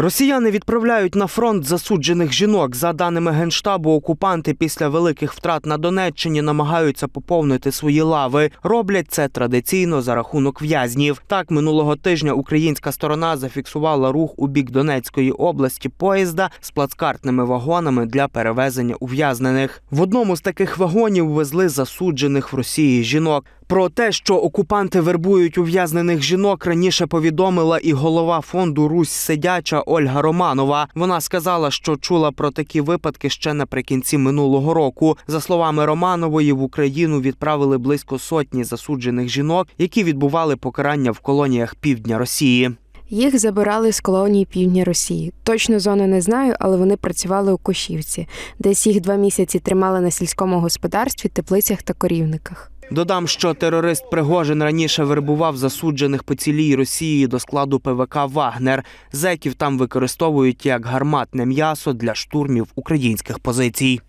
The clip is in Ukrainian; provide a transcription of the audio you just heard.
Росіяни відправляють на фронт засуджених жінок. За даними генштабу, окупанти після великих втрат на Донеччині намагаються поповнити свої лави. Роблять це традиційно за рахунок в'язнів. Так минулого тижня українська сторона зафіксувала рух у бік Донецької області поїзда з плацкартними вагонами для перевезення ув'язнених. В одному з таких вагонів везли засуджених в Росії жінок. Про те, що окупанти вербують ув'язнених жінок, раніше повідомила і голова фонду Русь сидяча Ольга Романова. Вона сказала, що чула про такі випадки ще наприкінці минулого року. За словами Романової, в Україну відправили близько сотні засуджених жінок, які відбували покарання в колоніях півдня Росії. Їх забирали з колонії півдня Росії. Точно зони не знаю, але вони працювали у Кошівці, десь їх два місяці тримали на сільському господарстві, теплицях та корівниках. Додам, що терорист Пригожин раніше вербував засуджених по цілій Росії до складу ПВК Вагнер. Зеків там використовують як гарматне м'ясо для штурмів українських позицій.